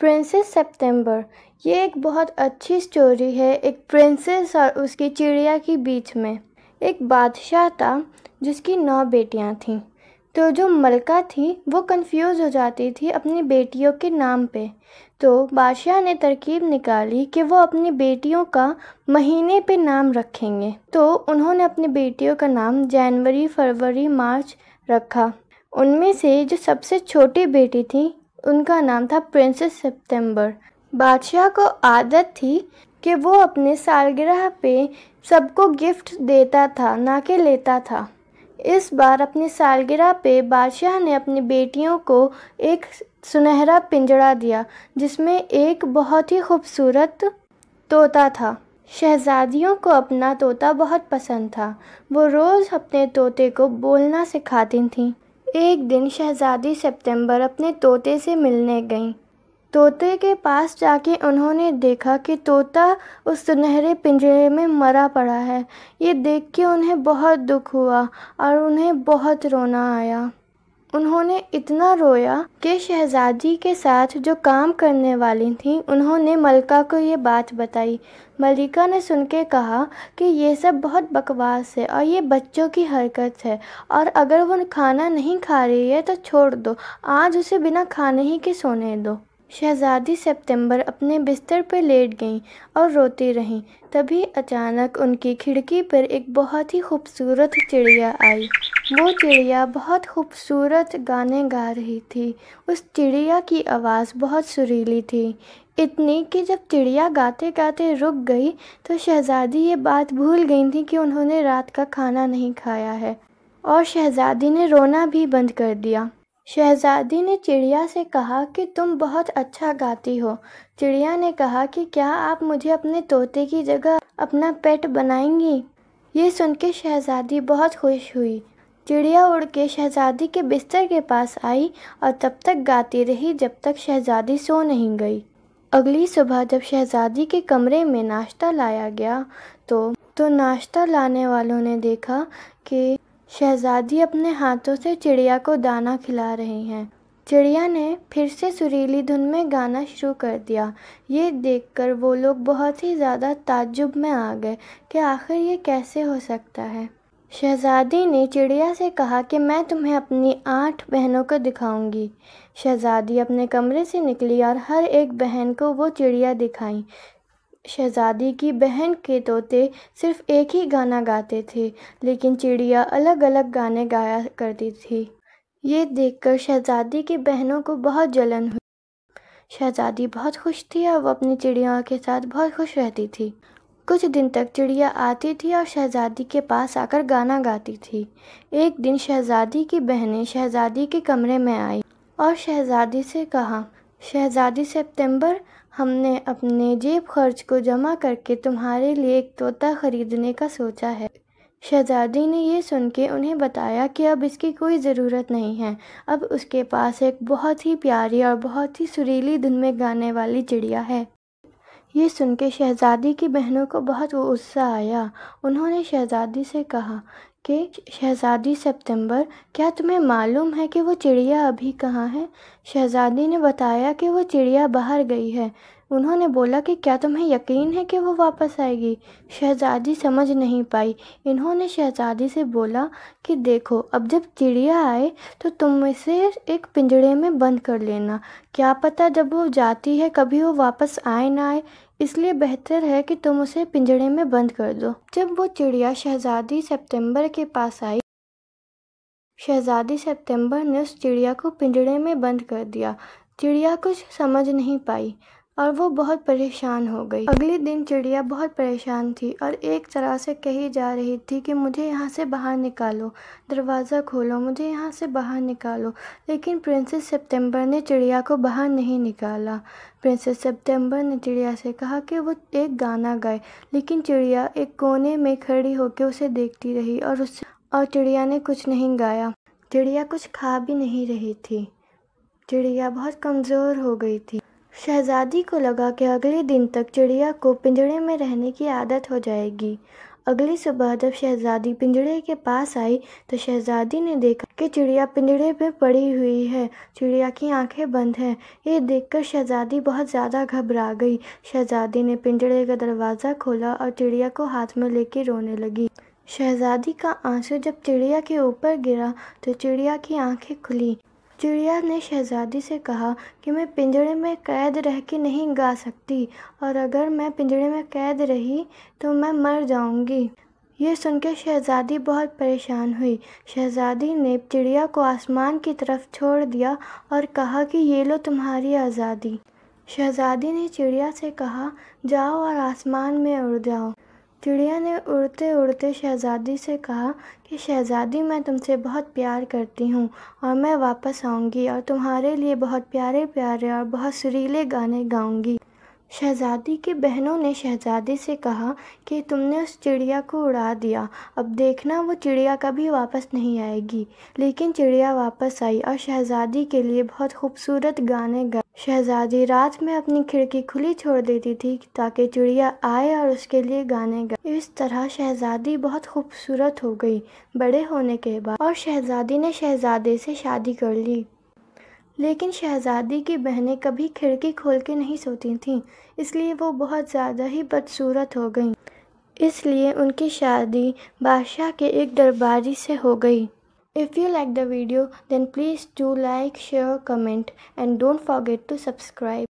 Princess सितंबर ये एक बहुत अच्छी स्टोरी है एक प्रिंसेस और उसकी चिड़िया के बीच में एक बादशाह था जिसकी नौ बेटियां थीं तो जो मलका थी वो कंफ्यूज हो जाती थी अपनी बेटियों के नाम पे तो बादशाह ने तरकीब निकाली कि वो अपनी बेटियों का महीने पे नाम रखेंगे तो उन्होंने अपनी बेटियों का नाम जनवरी फरवरी मार्च रखा उनमें से जो सबसे छोटी बेटी थी उनका नाम था प्रिंसेस सितंबर बादशाह को आदत थी कि वो अपने सालगिरह पे सबको गिफ्ट देता था ना कि लेता था इस बार अपने सालगिरह पे बादशाह ने अपनी बेटियों को एक सुनहरा पिंजड़ा दिया जिसमें एक बहुत ही खूबसूरत तोता था शहजादियों को अपना तोता बहुत पसंद था वो रोज़ अपने तोते को बोलना सिखाती थीं एक दिन शहज़ादी सितंबर अपने तोते से मिलने गईं तोते के पास जाके उन्होंने देखा कि तोता उस सुनहरे पिंजरे में मरा पड़ा है ये देख के उन्हें बहुत दुख हुआ और उन्हें बहुत रोना आया उन्होंने इतना रोया कि शहज़ादी के साथ जो काम करने वाली थीं उन्होंने मलिका को ये बात बताई मलिका ने सुन के कहा कि ये सब बहुत बकवास है और ये बच्चों की हरकत है और अगर वो खाना नहीं खा रही है तो छोड़ दो आज उसे बिना खाने ही के सोने दो शहज़ादी सितंबर अपने बिस्तर पर लेट गईं और रोती रहीं तभी अचानक उनकी खिड़की पर एक बहुत ही खूबसूरत चिड़िया आई वो चिड़िया बहुत खूबसूरत गाने गा रही थी उस चिड़िया की आवाज़ बहुत सुरीली थी इतनी कि जब चिड़िया गाते गाते रुक गई तो शहज़ादी ये बात भूल गई थी कि उन्होंने रात का खाना नहीं खाया है और शहज़ादी ने रोना भी बंद कर दिया शहज़ादी ने चिड़िया से कहा कि तुम बहुत अच्छा गाती हो चिड़िया ने कहा कि क्या आप मुझे अपने तोते की जगह अपना पेट बनाएंगी ये सुन के शहज़ादी बहुत खुश हुई चिड़िया उड़ के शहज़ादी के बिस्तर के पास आई और तब तक गाती रही जब तक शहज़ादी सो नहीं गई अगली सुबह जब शहज़ादी के कमरे में नाश्ता लाया गया तो तो नाश्ता लाने वालों ने देखा कि शहज़ादी अपने हाथों से चिड़िया को दाना खिला रही हैं चिड़िया ने फिर से सुरीली धुन में गाना शुरू कर दिया ये देखकर वो लोग बहुत ही ज़्यादा ताज्जुब में आ गए कि आखिर ये कैसे हो सकता है शहज़ादी ने चिड़िया से कहा कि मैं तुम्हें अपनी आठ बहनों को दिखाऊंगी शहज़ादी अपने कमरे से निकली और हर एक बहन को वो चिड़िया दिखाई शहज़ादी की बहन के तोते सिर्फ़ एक ही गाना गाते थे लेकिन चिड़िया अलग अलग गाने गाया करती थी ये देखकर शहज़ादी की बहनों को बहुत जलन हुई शहज़ादी बहुत खुश थी और वह अपनी चिड़ियों के साथ बहुत खुश रहती थी कुछ दिन तक चिड़िया आती थी और शहज़ादी के पास आकर गाना गाती थी एक दिन शहज़ादी की बहनें शहज़ादी के कमरे में आई और शहज़ादी से कहा शहज़ादी सितंबर हमने अपने जेब खर्च को जमा करके तुम्हारे लिए एक तोता खरीदने का सोचा है शहजादी ने यह सुन के उन्हें बताया कि अब इसकी कोई ज़रूरत नहीं है अब उसके पास एक बहुत ही प्यारी और बहुत ही सुरीली धुन में गाने वाली चिड़िया है ये सुन के शहज़ादी की बहनों को बहुत गुस्सा आया उन्होंने शहज़ादी से कहा कि शहज़ादी सितंबर क्या तुम्हें मालूम है कि वो चिड़िया अभी कहाँ है शहज़ादी ने बताया कि वो चिड़िया बाहर गई है उन्होंने बोला कि क्या तुम्हें यकीन है कि वो वापस आएगी शहज़ादी समझ नहीं पाई इन्होंने शहज़ादी से बोला कि देखो अब जब चिड़िया आए तो तुम इसे एक पिंजड़े में बंद कर लेना क्या पता जब वो जाती है कभी वो वापस आए ना आए इसलिए बेहतर है कि तुम उसे पिंजड़े में बंद कर दो जब वो चिड़िया शहजादी सितंबर के पास आई शहजादी सितंबर ने उस चिड़िया को पिंजड़े में बंद कर दिया चिड़िया कुछ समझ नहीं पाई और वो बहुत परेशान हो गई अगले दिन चिड़िया बहुत परेशान थी और एक तरह से कही जा रही थी कि मुझे यहाँ से बाहर निकालो दरवाज़ा खोलो मुझे यहाँ से बाहर निकालो लेकिन प्रिंसेस सितंबर ने चिड़िया को बाहर नहीं निकाला प्रिंसेस सितंबर ने चिड़िया से कहा कि वो एक गाना गाए लेकिन चिड़िया एक कोने में खड़ी होकर उसे देखती रही और उस और चिड़िया ने कुछ नहीं गाया चिड़िया कुछ खा भी नहीं रही थी चिड़िया बहुत कमज़ोर हो गई थी शहज़ादी को लगा कि अगले दिन तक चिड़िया को पिंजड़े में रहने की आदत हो जाएगी अगली सुबह जब शहज़ादी पिंजड़े के पास आई तो शहज़ादी ने देखा कि चिड़िया पिंजड़े पे पड़ी हुई है चिड़िया की आंखें बंद हैं ये देखकर शहज़ादी बहुत ज़्यादा घबरा गई शहज़ादी ने पिंजड़े का दरवाज़ा खोला और चिड़िया को हाथ में लेकर रोने लगी शहज़ादी का आंसू जब चिड़िया के ऊपर गिरा तो चिड़िया की आंखें खुली चिड़िया ने शहज़ादी से कहा कि मैं पिंजरे में कैद रह के नहीं गा सकती और अगर मैं पिंजरे में कैद रही तो मैं मर जाऊंगी ये सुनकर शहज़ादी बहुत परेशान हुई शहज़ादी ने चिड़िया को आसमान की तरफ छोड़ दिया और कहा कि ये लो तुम्हारी आज़ादी शहज़ादी ने चिड़िया से कहा जाओ और आसमान में उड़ जाओ चिड़िया ने उड़ते उड़ते शहज़ादी से कहा कि शहज़ादी मैं तुमसे बहुत प्यार करती हूँ और मैं वापस आऊँगी और तुम्हारे लिए बहुत प्यारे प्यारे और बहुत सुरीले गाने गाऊँगी शहज़ादी की बहनों ने शहज़ादी से कहा कि तुमने उस चिड़िया को उड़ा दिया अब देखना वो चिड़िया कभी वापस नहीं आएगी लेकिन चिड़िया वापस आई और शहज़ादी के लिए बहुत खूबसूरत गाने गा शहज़ादी रात में अपनी खिड़की खुली छोड़ देती थी ताकि चिड़िया आए और उसके लिए गाने गाए इस तरह शहज़ादी बहुत खूबसूरत हो गई बड़े होने के बाद और शहज़ादी ने शहज़ादे से शादी कर ली लेकिन शहज़ादी की बहनें कभी खिड़की खोल के नहीं सोती थीं इसलिए वो बहुत ज़्यादा ही बदसूरत हो गईं इसलिए उनकी शादी बादशाह के एक दरबारी से हो गई If you like the video then please do like, share, comment and don't forget to subscribe.